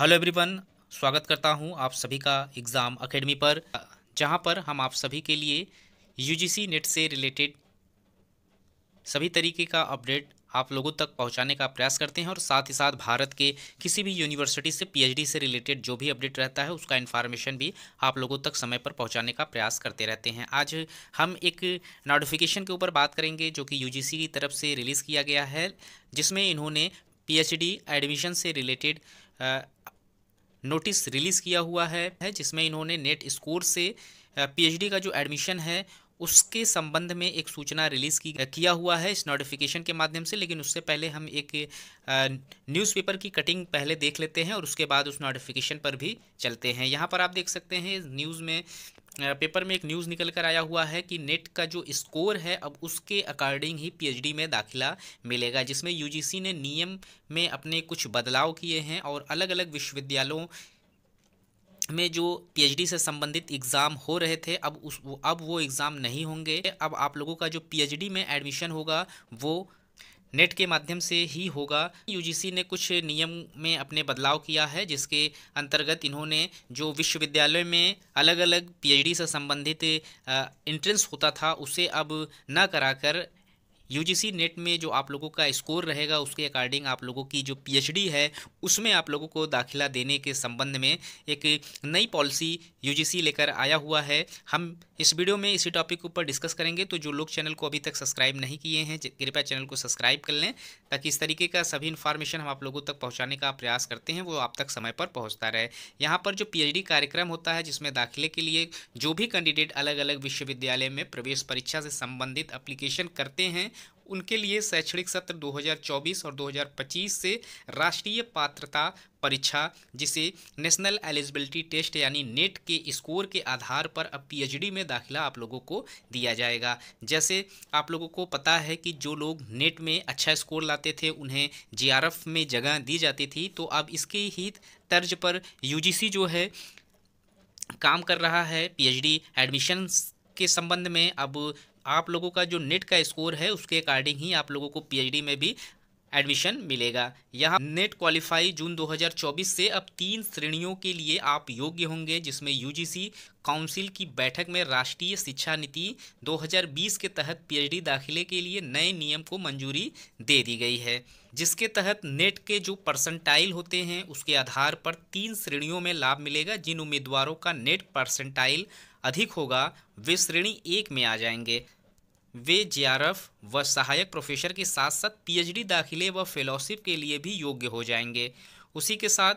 hello everyone स्वागत करता हूं आप सभी का एग्ज़ाम अकेडमी पर जहां पर हम आप सभी के लिए यूजीसी नेट e से रिलेटेड सभी तरीके का अपडेट आप लोगों तक पहुंचाने का प्रयास करते हैं और साथ ही साथ भारत के किसी भी यूनिवर्सिटी से पीएचडी से रिलेटेड जो भी अपडेट रहता है उसका इन्फॉर्मेशन भी आप लोगों तक समय पर पहुंचाने का प्रयास करते रहते हैं आज हम एक नोटिफिकेशन के ऊपर बात करेंगे जो कि यूजीसी की तरफ से रिलीज़ किया गया है जिसमें इन्होंने पी एडमिशन से रिलेटेड नोटिस रिलीज़ किया हुआ है जिसमें इन्होंने नेट स्कोर से पीएचडी का जो एडमिशन है उसके संबंध में एक सूचना रिलीज़ की किया हुआ है इस नोटिफिकेशन के माध्यम से लेकिन उससे पहले हम एक न्यूज़पेपर की कटिंग पहले देख लेते हैं और उसके बाद उस नोटिफिकेशन पर भी चलते हैं यहाँ पर आप देख सकते हैं न्यूज़ में पेपर में एक न्यूज़ निकल कर आया हुआ है कि नेट का जो स्कोर है अब उसके अकॉर्डिंग ही पीएचडी में दाखिला मिलेगा जिसमें यूजीसी ने नियम में अपने कुछ बदलाव किए हैं और अलग अलग विश्वविद्यालयों में जो पीएचडी से संबंधित एग्ज़ाम हो रहे थे अब उस अब वो एग्ज़ाम नहीं होंगे अब आप लोगों का जो पी में एडमिशन होगा वो नेट के माध्यम से ही होगा यूजीसी ने कुछ नियम में अपने बदलाव किया है जिसके अंतर्गत इन्होंने जो विश्वविद्यालय में अलग अलग पीएचडी से संबंधित इंट्रेंस होता था उसे अब न कराकर यूजीसी नेट में जो आप लोगों का स्कोर रहेगा उसके अकॉर्डिंग आप लोगों की जो पीएचडी है उसमें आप लोगों को दाखिला देने के संबंध में एक नई पॉलिसी यूजीसी लेकर आया हुआ है हम इस वीडियो में इसी टॉपिक के ऊपर डिस्कस करेंगे तो जो लोग चैनल को अभी तक सब्सक्राइब नहीं किए हैं कृपया चैनल को सब्सक्राइब कर लें ताकि इस तरीके का सभी इन्फॉर्मेशन हम आप लोगों तक पहुँचाने का प्रयास करते हैं वो आप तक समय पर पहुँचता रहे यहाँ पर जो पी कार्यक्रम होता है जिसमें दाखिले के लिए जो भी कैंडिडेट अलग अलग विश्वविद्यालय में प्रवेश परीक्षा से संबंधित अप्लीकेशन करते हैं उनके लिए शैक्षणिक सत्र 2024 और 2025 से राष्ट्रीय पात्रता परीक्षा जिसे नेशनल एलिजिबिलिटी टेस्ट यानी नेट e के स्कोर के आधार पर अब पीएचडी में दाखिला आप लोगों को दिया जाएगा जैसे आप लोगों को पता है कि जो लोग नेट e में अच्छा स्कोर लाते थे उन्हें जीआरएफ में जगह दी जाती थी तो अब इसके ही तर्ज पर यूजीसी जो है काम कर रहा है पीएचडी एडमिशन्स के संबंध में अब आप लोगों का जो नेट का स्कोर है उसके अकॉर्डिंग ही आप लोगों को पी में भी एडमिशन मिलेगा यहाँ नेट क्वालिफाई जून 2024 से अब तीन श्रेणियों के लिए आप योग्य होंगे जिसमें यूजीसी काउंसिल की बैठक में राष्ट्रीय शिक्षा नीति 2020 के तहत पीएचडी दाखिले के लिए नए नियम को मंजूरी दे दी गई है जिसके तहत नेट के जो परसेंटाइल होते हैं उसके आधार पर तीन श्रेणियों में लाभ मिलेगा जिन उम्मीदवारों का नेट परसेंटाइल अधिक होगा वे श्रेणी एक में आ जाएंगे वे एफ़ व सहायक प्रोफेसर के साथ साथ पीएचडी दाखिले व फेलोशिप के लिए भी योग्य हो जाएंगे उसी के साथ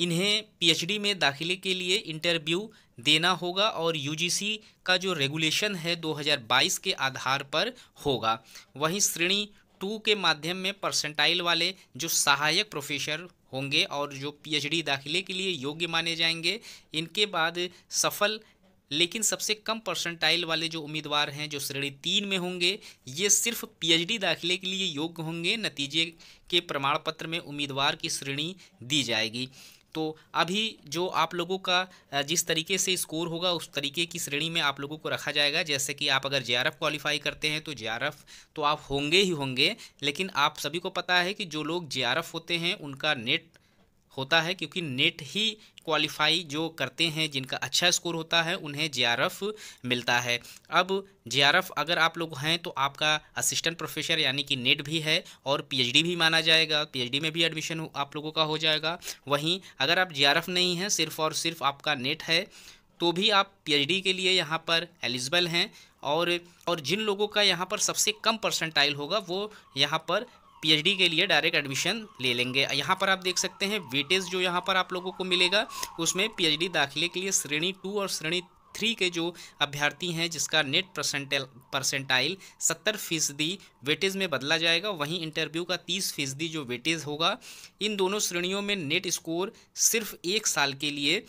इन्हें पीएचडी में दाखिले के लिए इंटरव्यू देना होगा और यूजीसी का जो रेगुलेशन है 2022 के आधार पर होगा वहीं श्रेणी टू के माध्यम में परसेंटाइल वाले जो सहायक प्रोफेसर होंगे और जो पीएचडी दाखिले के लिए योग्य माने जाएंगे इनके बाद सफल लेकिन सबसे कम परसेंटाइल वाले जो उम्मीदवार हैं जो श्रेणी तीन में होंगे ये सिर्फ पीएचडी दाखिले के लिए योग्य होंगे नतीजे के प्रमाण पत्र में उम्मीदवार की श्रेणी दी जाएगी तो अभी जो आप लोगों का जिस तरीके से स्कोर होगा उस तरीके की श्रेणी में आप लोगों को रखा जाएगा जैसे कि आप अगर जे क्वालिफाई करते हैं तो जे तो आप होंगे ही होंगे लेकिन आप सभी को पता है कि जो लोग जे होते हैं उनका नेट होता है क्योंकि नेट ही क्वालिफाई जो करते हैं जिनका अच्छा स्कोर होता है उन्हें जे मिलता है अब जे अगर आप लोग हैं तो आपका असिस्टेंट प्रोफेसर यानी कि नेट भी है और पीएचडी भी माना जाएगा पीएचडी में भी एडमिशन आप लोगों का हो जाएगा वहीं अगर आप जे नहीं हैं सिर्फ और सिर्फ आपका नेट है तो भी आप पी के लिए यहाँ पर एलिजिबल हैं और और जिन लोगों का यहाँ पर सबसे कम परसेंटाइल होगा वो यहाँ पर पीएचडी के लिए डायरेक्ट एडमिशन ले लेंगे यहाँ पर आप देख सकते हैं वेटेज जो यहाँ पर आप लोगों को मिलेगा उसमें पीएचडी दाखिले के लिए श्रेणी टू और श्रेणी थ्री के जो अभ्यर्थी हैं जिसका नेट परसेंटेल परसेंटाइल सत्तर फीसदी वेटेज में बदला जाएगा वहीं इंटरव्यू का तीस फीसदी जो वेटेज होगा इन दोनों श्रेणियों में नेट स्कोर सिर्फ एक साल के लिए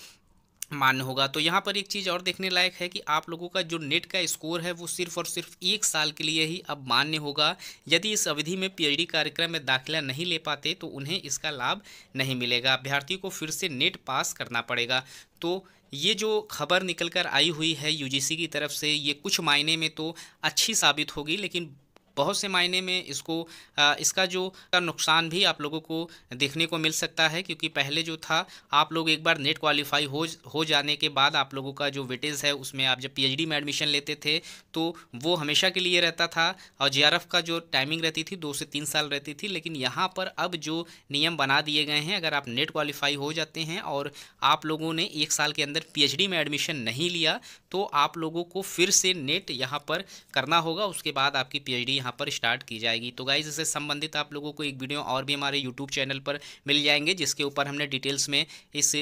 मान्य होगा तो यहाँ पर एक चीज़ और देखने लायक है कि आप लोगों का जो नेट का स्कोर है वो सिर्फ और सिर्फ एक साल के लिए ही अब मान्य होगा यदि इस अवधि में पीएचडी कार्यक्रम में दाखिला नहीं ले पाते तो उन्हें इसका लाभ नहीं मिलेगा अभ्यर्थी को फिर से नेट पास करना पड़ेगा तो ये जो खबर निकल कर आई हुई है यूजीसी की तरफ से ये कुछ मायने में तो अच्छी साबित होगी लेकिन बहुत से मायने में इसको इसका जो नुकसान भी आप लोगों को देखने को मिल सकता है क्योंकि पहले जो था आप लोग एक बार नेट क्वालिफाई हो हो जाने के बाद आप लोगों का जो वेटेज है उसमें आप जब पीएचडी में एडमिशन लेते थे तो वो हमेशा के लिए रहता था और जे का जो टाइमिंग रहती थी दो से तीन साल रहती थी लेकिन यहाँ पर अब जो नियम बना दिए गए हैं अगर आप नेट क्वालिफाई हो जाते हैं और आप लोगों ने एक साल के अंदर पी में एडमिशन नहीं लिया तो आप लोगों को फिर से नेट यहाँ पर करना होगा उसके बाद आपकी पी यहाँ पर स्टार्ट की जाएगी तो गाइज इससे संबंधित आप लोगों को एक वीडियो और भी हमारे यूट्यूब चैनल पर मिल जाएंगे जिसके ऊपर हमने डिटेल्स में इस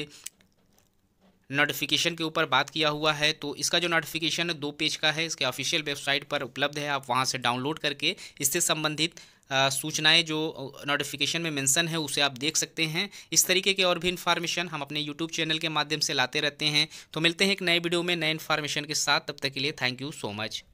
नोटिफिकेशन के ऊपर बात किया हुआ है तो इसका जो नोटिफिकेशन दो पेज का है इसके ऑफिशियल वेबसाइट पर उपलब्ध है आप वहाँ से डाउनलोड करके इससे संबंधित सूचनाएं जो नोटिफिकेशन में मेंशन है उसे आप देख सकते हैं इस तरीके के और भी इन्फॉर्मेशन हम अपने यूट्यूब चैनल के माध्यम से लाते रहते हैं तो मिलते हैं एक नए वीडियो में नए इन्फॉर्मेशन के साथ तब तक के लिए थैंक यू सो मच